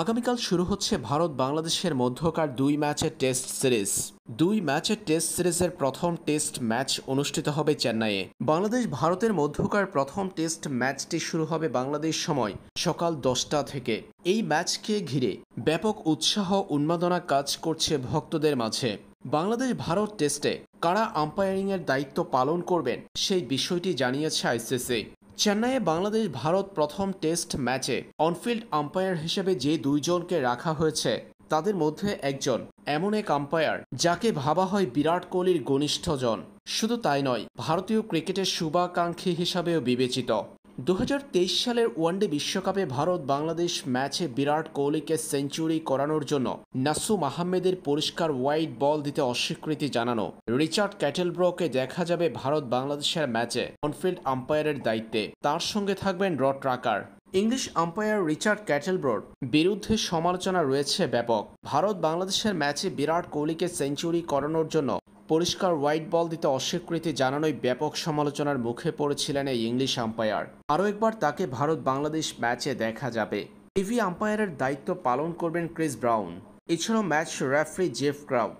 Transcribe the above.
আগামীকাল শুরু হচ্ছে ভারত বাংলাদেশের মধ্যকার দুই ম্যাচের টেস্ট সিরিজ দুই ম্যাচের টেস্ট সিরিজের প্রথম টেস্ট ম্যাচ অনুষ্ঠিত হবে চেন্নাইয়ে বাংলাদেশ ভারতের মধ্যকার প্রথম টেস্ট ম্যাচটি শুরু হবে বাংলাদেশ সময় সকাল দশটা থেকে এই ম্যাচকে ঘিরে ব্যাপক উৎসাহ উন্মাদনা কাজ করছে ভক্তদের মাঝে বাংলাদেশ ভারত টেস্টে কারা আম্পায়ারিংয়ের দায়িত্ব পালন করবেন সেই বিষয়টি জানিয়েছে আইসিসি চেন্নাইয়ে বাংলাদেশ ভারত প্রথম টেস্ট ম্যাচে অনফিল্ড আম্পায়ার হিসেবে যে দুইজনকে রাখা হয়েছে তাদের মধ্যে একজন এমন এক আম্পায়ার যাকে ভাবা হয় বিরাট কোহলির ঘনিষ্ঠজন শুধু তাই নয় ভারতীয় ক্রিকেটের শুভাকাঙ্ক্ষী হিসাবেও বিবেচিত দু সালের ওয়ানডে বিশ্বকাপে ভারত বাংলাদেশ ম্যাচে বিরাট কোহলিকে সেঞ্চুরি করানোর জন্য নাসু আহমেদের পরিষ্কার ওয়াইড বল দিতে অস্বীকৃতি জানানো রিচার্ড ক্যাটেলব্রোকে দেখা যাবে ভারত বাংলাদেশের ম্যাচে অনফিল্ড আম্পায়ারের দায়িত্বে তার সঙ্গে থাকবেন Rod Tucker English umpire Richard ক্যাটেলব্রোর বিরুদ্ধে সমালোচনা রয়েছে ব্যাপক ভারত বাংলাদেশের ম্যাচে বিরাট কোহলিকে সেঞ্চুরি করানোর জন্য পরিষ্কার হোয়াইট বল দিতে অস্বীকৃতি জানানোয় ব্যাপক সমালোচনার মুখে পড়েছিলেন এই ইংলিশ আম্পায়ার আরও একবার তাকে ভারত বাংলাদেশ ম্যাচে দেখা যাবে টিভি আম্পায়ারের দায়িত্ব পালন করবেন ক্রিস ব্রাউন এছাড়াও ম্যাচ রেফারি জেফ ক্রাউ